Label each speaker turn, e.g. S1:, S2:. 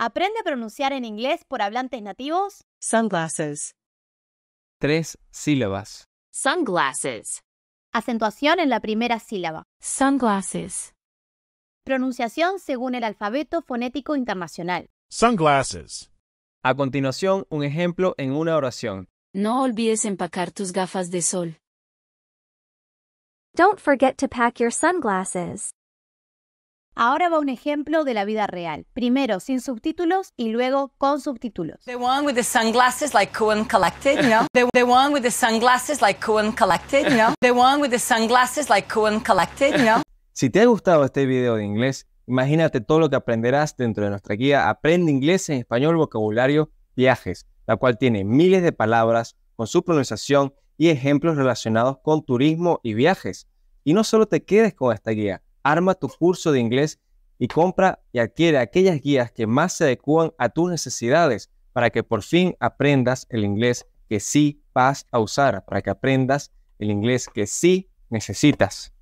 S1: Aprende a pronunciar en inglés por hablantes nativos.
S2: Sunglasses. Tres sílabas.
S1: Sunglasses. Acentuación en la primera sílaba. Sunglasses. Pronunciación según el alfabeto fonético internacional.
S2: Sunglasses. A continuación, un ejemplo en una oración.
S3: No olvides empacar tus gafas de sol. Don't forget to pack your sunglasses. Ahora va un ejemplo de la vida real. Primero sin
S1: subtítulos y luego con subtítulos.
S4: one with the sunglasses like collected, you know. one with the sunglasses like collected, you know. one with the sunglasses like collected, you know.
S5: Si te ha gustado este video de inglés, imagínate todo lo que aprenderás dentro de nuestra guía Aprende inglés en español, vocabulario, viajes, la cual tiene miles de palabras con su pronunciación y ejemplos relacionados con turismo y viajes. Y no solo te quedes con esta guía, Arma tu curso de inglés y compra y adquiere aquellas guías que más se adecúan a tus necesidades para que por fin aprendas el inglés que sí
S3: vas a usar, para que aprendas el inglés que sí necesitas.